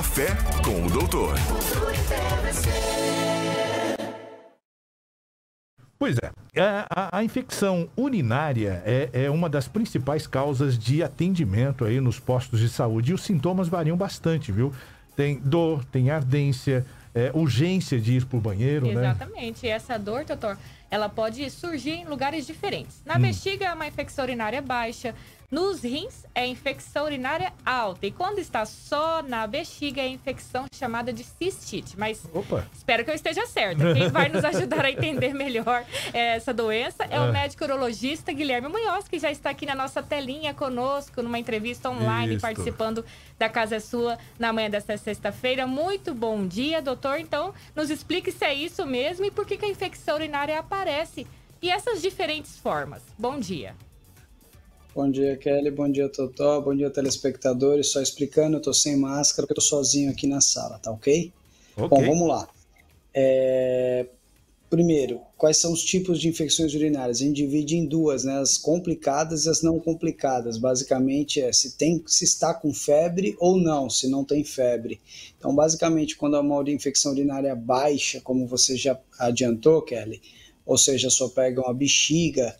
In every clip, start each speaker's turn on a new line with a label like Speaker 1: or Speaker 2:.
Speaker 1: Café com o Doutor. Pois é, a, a infecção urinária é, é, uma das principais causas de atendimento aí nos postos de saúde e os sintomas variam bastante, viu? Tem dor, tem ardência, é, urgência de ir para o banheiro, Exatamente. né?
Speaker 2: Exatamente, essa dor, doutor, ela pode surgir em lugares diferentes. Na hum. bexiga, é uma infecção urinária baixa, nos rins é infecção urinária alta e quando está só na bexiga é infecção chamada de cistite. Mas Opa. espero que eu esteja certa. Quem vai nos ajudar a entender melhor é, essa doença é o ah. médico urologista Guilherme Munhoz, que já está aqui na nossa telinha conosco numa entrevista online Isso. participando da Casa é Sua na manhã desta sexta-feira. Muito bom dia, doutor. Então, nos explique se é isso mesmo e por que, que a infecção urinária aparece e essas diferentes formas. Bom dia.
Speaker 3: Bom dia, Kelly. Bom dia, Totó. Bom dia, telespectadores. Só explicando, eu tô sem máscara porque eu tô sozinho aqui na sala, tá ok? okay. Bom, vamos lá. É... Primeiro, quais são os tipos de infecções urinárias? A gente divide em duas, né? As complicadas e as não complicadas. Basicamente é se tem, se está com febre ou não, se não tem febre. Então, basicamente, quando há de infecção urinária é baixa, como você já adiantou, Kelly, ou seja, só pega uma bexiga,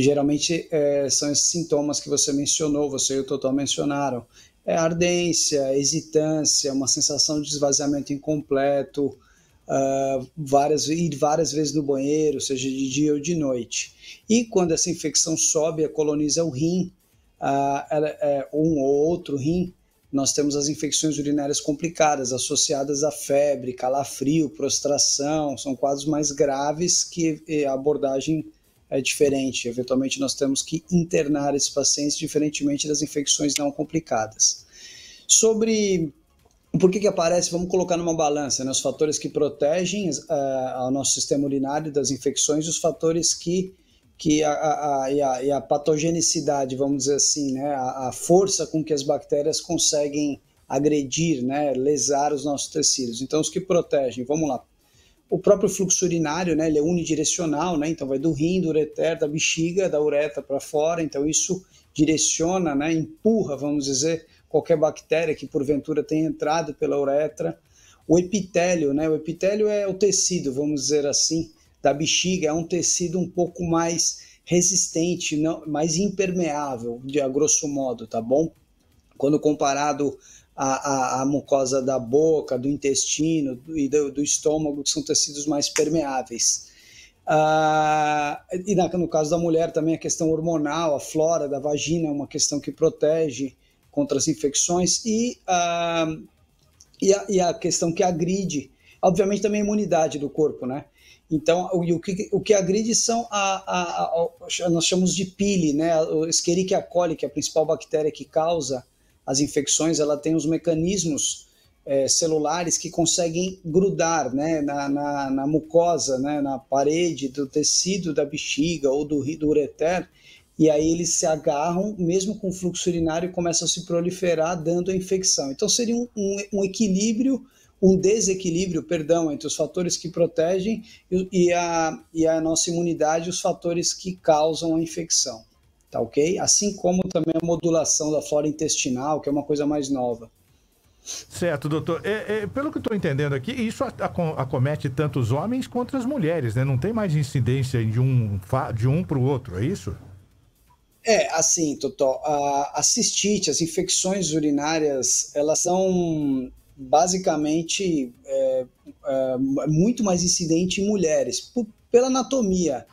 Speaker 3: geralmente é, são esses sintomas que você mencionou, você e o Total mencionaram. É ardência, hesitância, uma sensação de esvaziamento incompleto, uh, várias, ir várias vezes no banheiro, seja de dia ou de noite. E quando essa infecção sobe, coloniza o rim, uh, ela, é, um ou outro rim, nós temos as infecções urinárias complicadas, associadas a febre, calafrio, prostração, são quadros mais graves que a abordagem é diferente. Eventualmente, nós temos que internar esses pacientes, diferentemente das infecções não complicadas. Sobre por que, que aparece, vamos colocar numa balança, né? os fatores que protegem uh, o nosso sistema urinário das infecções e os fatores que, que a, a, a, e a, e a patogenicidade, vamos dizer assim, né? a, a força com que as bactérias conseguem agredir, né? lesar os nossos tecidos. Então, os que protegem, vamos lá, o próprio fluxo urinário, né, ele é unidirecional, né, então vai do rim, do ureter, da bexiga, da uretra para fora, então isso direciona, né, empurra, vamos dizer, qualquer bactéria que porventura tenha entrado pela uretra. O epitélio, né, o epitélio é o tecido, vamos dizer assim, da bexiga, é um tecido um pouco mais resistente, não, mais impermeável, de a grosso modo, tá bom? Quando comparado a, a, a mucosa da boca, do intestino do, e do, do, estômago, que são tecidos mais permeáveis. Ah, e na, no caso da mulher também a questão hormonal, a flora da vagina é uma questão que protege contra as infecções e, ah, e, a, e a questão que agride, obviamente também a imunidade do corpo, né? Então, o, o, que, o que agride são a, a, a, a nós chamamos de pile, né? O Escherichia coli, que é a principal bactéria que causa as infecções, ela tem os mecanismos é, celulares que conseguem grudar né, na, na, na, mucosa, né, na parede do tecido da bexiga ou do, do ureter, e aí eles se agarram, mesmo com fluxo urinário, e começam a se proliferar, dando a infecção. Então seria um, um, um equilíbrio, um desequilíbrio, perdão, entre os fatores que protegem e, e, a, e a nossa imunidade, os fatores que causam a infecção tá ok? Assim como também a modulação da flora intestinal, que é uma coisa mais nova.
Speaker 1: Certo, doutor. É, é, pelo que estou entendendo aqui, isso acomete tanto os homens quanto as mulheres, né? Não tem mais incidência de um, de um para o outro, é isso?
Speaker 3: É, assim, doutor. a, a cistite, as infecções urinárias, elas são basicamente é, é muito mais incidente em mulheres, por, pela anatomia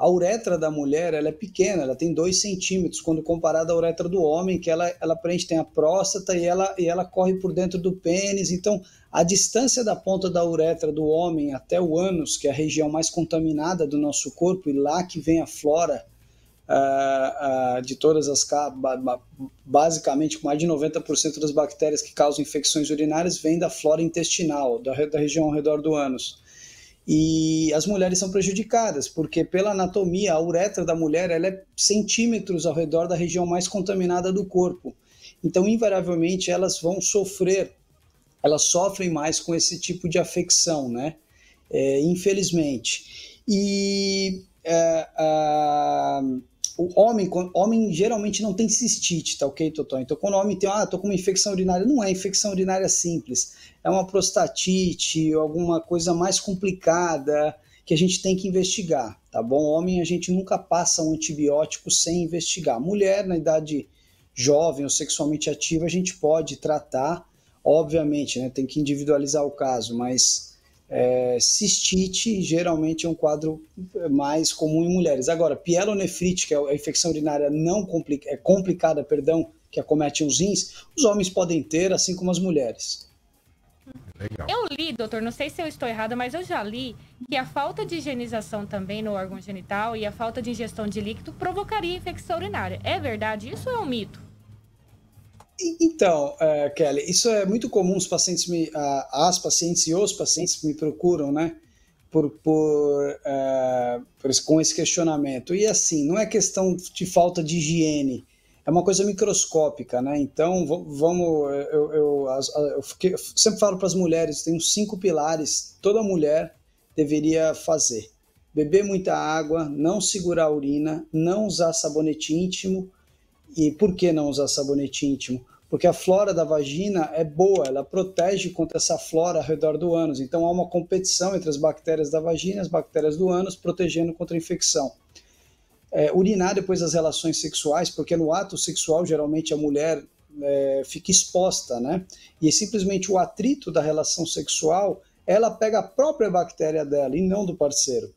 Speaker 3: a uretra da mulher ela é pequena, ela tem 2 centímetros, quando comparada à uretra do homem, que ela, ela preenche, tem a próstata e ela, e ela corre por dentro do pênis. Então, a distância da ponta da uretra do homem até o ânus, que é a região mais contaminada do nosso corpo, e lá que vem a flora uh, uh, de todas as. basicamente, mais de 90% das bactérias que causam infecções urinárias vem da flora intestinal, da, da região ao redor do ânus. E as mulheres são prejudicadas, porque pela anatomia, a uretra da mulher ela é centímetros ao redor da região mais contaminada do corpo. Então, invariavelmente, elas vão sofrer, elas sofrem mais com esse tipo de afecção, né? É, infelizmente. E. É, o homem, homem geralmente não tem cistite, tá ok, Totó? Então, quando o homem tem, ah, tô com uma infecção urinária, não é infecção urinária simples, é uma prostatite ou alguma coisa mais complicada que a gente tem que investigar, tá bom? Homem, a gente nunca passa um antibiótico sem investigar. Mulher, na idade jovem ou sexualmente ativa, a gente pode tratar, obviamente, né? Tem que individualizar o caso, mas é, cistite geralmente é um quadro mais comum em mulheres. Agora, pielonefrite, que é a infecção urinária não compli é complicada, perdão, que acomete os rins, os homens podem ter, assim como as mulheres. Legal. Eu
Speaker 2: li, doutor, não sei se eu estou errada, mas eu já li que a falta de higienização também no órgão genital e a falta de ingestão de líquido provocaria infecção urinária. É verdade isso é um mito?
Speaker 3: Então, uh, Kelly, isso é muito comum, os pacientes me, uh, as pacientes e os pacientes me procuram, né? Por, por, uh, por com esse questionamento. E assim, não é questão de falta de higiene, é uma coisa microscópica, né? Então, vamos. Eu, eu, eu, eu sempre falo para as mulheres: tem uns cinco pilares toda mulher deveria fazer: beber muita água, não segurar a urina, não usar sabonete íntimo e por que não usar sabonete íntimo? Porque a flora da vagina é boa, ela protege contra essa flora ao redor do ânus. Então há uma competição entre as bactérias da vagina e as bactérias do ânus, protegendo contra a infecção. É, urinar depois das relações sexuais, porque no ato sexual geralmente a mulher é, fica exposta, né? E simplesmente o atrito da relação sexual, ela pega a própria bactéria dela e não do parceiro,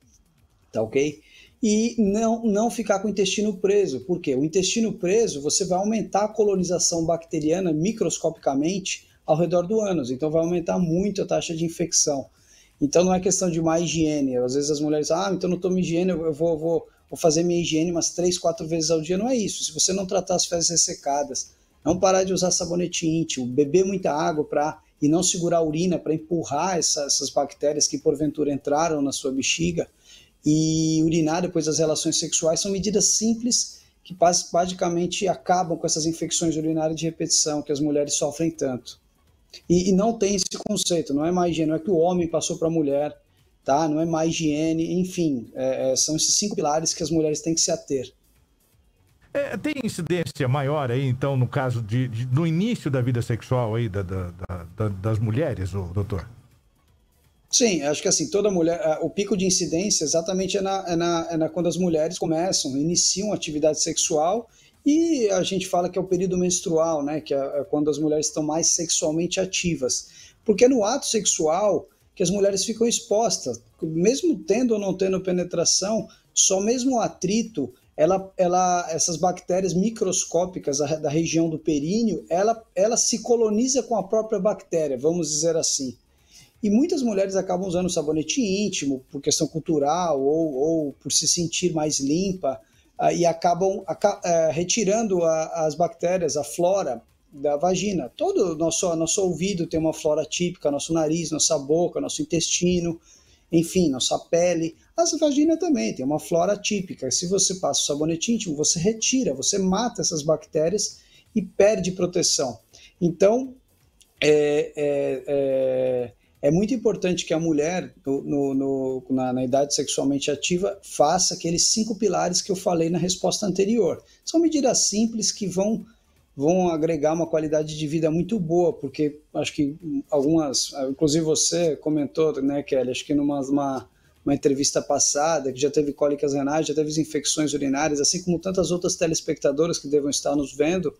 Speaker 3: tá ok? e não, não ficar com o intestino preso. Por quê? O intestino preso, você vai aumentar a colonização bacteriana microscopicamente ao redor do ânus, então vai aumentar muito a taxa de infecção. Então não é questão de má higiene. Às vezes as mulheres ah, então não tomo higiene, eu vou, vou, vou fazer minha higiene umas três, quatro vezes ao dia. Não é isso. Se você não tratar as fezes ressecadas, não parar de usar sabonete íntimo, beber muita água para e não segurar a urina para empurrar essa, essas bactérias que porventura entraram na sua bexiga, e urinar depois das relações sexuais são medidas simples que basicamente acabam com essas infecções urinárias de repetição que as mulheres sofrem tanto. E, e não tem esse conceito, não é mais higiene, não é que o homem passou para a mulher, tá? não é mais higiene, enfim, é, é, são esses cinco pilares que as mulheres têm que se ater.
Speaker 1: É, tem incidência maior aí, então, no caso de, de no início da vida sexual aí da, da, da, das mulheres, doutor?
Speaker 3: Sim, acho que assim, toda mulher, eh, o pico de incidência exatamente é na, é na, é na quando as mulheres começam, iniciam atividade sexual e a gente fala que é o período menstrual, né, que é, é quando as mulheres estão mais sexualmente ativas. Porque é no ato sexual que as mulheres ficam expostas, mesmo tendo ou não tendo penetração, só mesmo o atrito, ela, ela, essas bactérias microscópicas da, da região do períneo, ela, ela se coloniza com a própria bactéria, vamos dizer assim. E muitas mulheres acabam usando sabonete íntimo por questão cultural ou, ou por se sentir mais limpa ah, e acabam eh, retirando as bactérias, a flora da vagina. Todo nosso nosso ouvido tem uma flora típica, nosso nariz, nossa boca, nosso intestino, enfim, nossa pele. As vagina também tem uma flora típica. Se você passa o sabonete íntimo, você retira, você mata essas bactérias e perde proteção. Então, é, é, é, é muito importante que a mulher, no, no, na, na, idade sexualmente ativa, faça aqueles cinco pilares que eu falei na resposta anterior. São medidas simples que vão, vão agregar uma qualidade de vida muito boa, porque acho que algumas, inclusive você comentou, né, Kelly, acho que numa uma, uma entrevista passada, que já teve cólicas renais, já teve infecções urinárias, assim como tantas outras telespectadoras que devam estar nos vendo,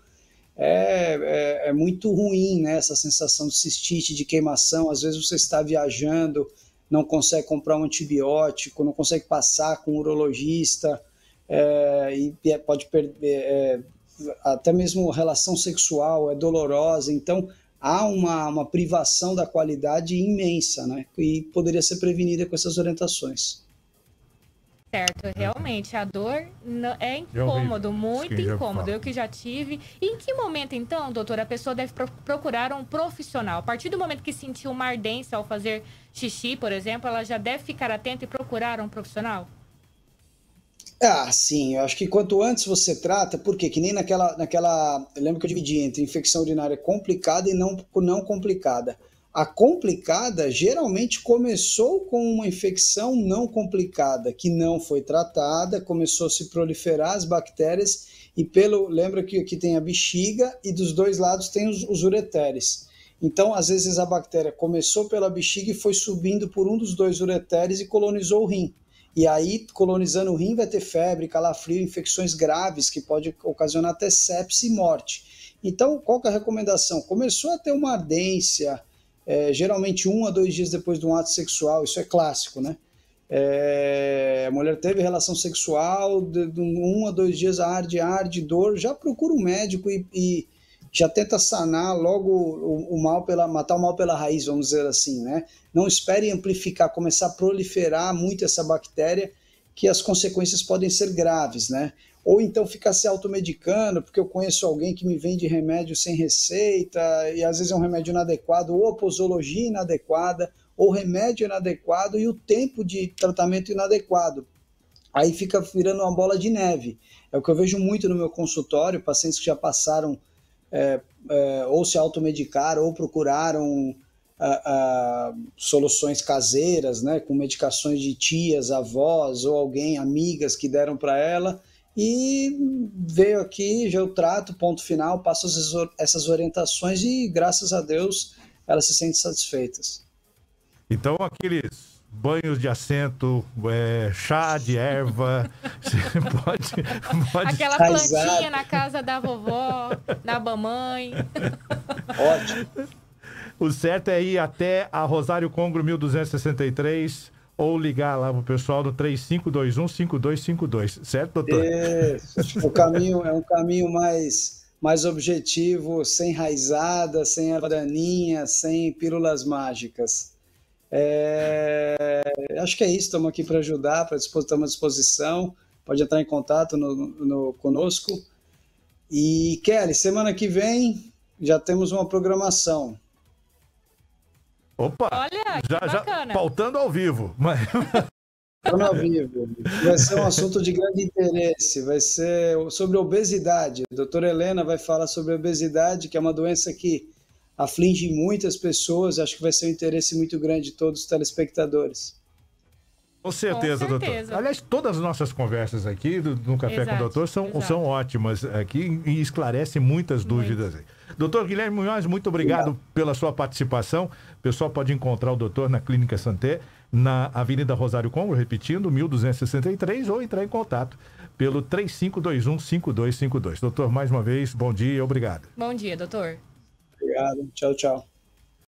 Speaker 3: é, é, é, muito ruim, né? Essa sensação de cistite, de queimação. Às vezes você está viajando, não consegue comprar um antibiótico, não consegue passar com um urologista é, e é, pode perder. É, é, até mesmo relação sexual é dolorosa. Então há uma, uma privação da qualidade imensa, né? E poderia ser prevenida com essas orientações.
Speaker 2: Certo, é. realmente, a dor é incômodo, muito Sim, incômodo. Eu que já tive. E em que momento, então, doutora, a pessoa deve procurar um profissional? A partir do momento que sentiu uma ardência ao fazer xixi, por exemplo, ela já deve ficar atenta e procurar um profissional?
Speaker 3: Ah, sim, eu acho que quanto antes você trata, porque que nem naquela, naquela, eu lembro que eu dividi entre infecção urinária complicada e não, não complicada. A complicada geralmente começou com uma infecção não complicada, que não foi tratada, começou a se proliferar as bactérias e pelo, lembra que aqui tem a bexiga e dos dois lados tem os, os ureteres. Então, às vezes a bactéria começou pela bexiga e foi subindo por um dos dois ureteres e colonizou o rim. E aí, colonizando o rim, vai ter febre, calafrio, infecções graves que pode ocasionar até sepse e morte. Então, qual é a recomendação? Começou a ter uma ardência, é, geralmente um a dois dias depois de um ato sexual, isso é clássico, né? É, a mulher teve relação sexual, de, de um a dois dias arde, arde, dor, já procura um médico e, e já tenta sanar logo o, o, mal pela matar o mal pela raiz, vamos dizer assim, né? Não espere amplificar, começar a proliferar muito essa bactéria, que as consequências podem ser graves, né? ou então fica se automedicando, porque eu conheço alguém que me vende remédio sem receita, e às vezes é um remédio inadequado, ou a posologia inadequada, ou remédio inadequado e o tempo de tratamento inadequado. Aí fica virando uma bola de neve. É o que eu vejo muito no meu consultório, pacientes que já passaram é, é, ou se automedicaram ou procuraram a, ah, a, ah, soluções caseiras, né, com medicações de tias, avós ou alguém, amigas que deram para ela, e veio aqui, já eu trato, ponto final, passo essas orientações e, graças a Deus, elas se sentem satisfeitas.
Speaker 1: Então, aqueles banhos de assento, é, chá de erva, pode, pode... Aquela plantinha
Speaker 2: na casa da vovó, da mamãe.
Speaker 1: Ótimo. O certo é ir até a Rosário Congro 1263, ou ligar lá pro pessoal do 3521-5252, certo, doutor?
Speaker 3: É, o caminho é um caminho mais, mais objetivo, sem raizada, sem araninha, sem pílulas mágicas. É, acho que é isso, estamos aqui para ajudar, para estamos à disposição, pode entrar em contato no, no, conosco. E, Kelly, semana que vem já temos uma programação. Opa!
Speaker 1: Olha, já,
Speaker 3: bacana. Já, pautando ao vivo. Mas... Pautando ao vivo. Vai ser um assunto de grande interesse. Vai ser sobre obesidade. A doutora Helena vai falar sobre obesidade, que é uma doença que aflige muitas pessoas. Acho que vai ser um interesse muito grande de todos os telespectadores.
Speaker 1: Com certeza, Com certeza, doutor. Aliás, todas as nossas conversas aqui do, Café exato, com o Doutor são, são ótimas aqui e esclarecem muitas dúvidas. Muito. Doutor Guilherme Munhoz, muito obrigado, obrigado pela sua participação. O pessoal pode encontrar o doutor na Clínica Santé, na Avenida Rosário Congo, repetindo, 1263, ou entrar em contato pelo 3521-5252. Doutor, mais uma vez, bom dia e obrigado.
Speaker 2: Bom dia, doutor.
Speaker 3: Obrigado. Tchau, tchau.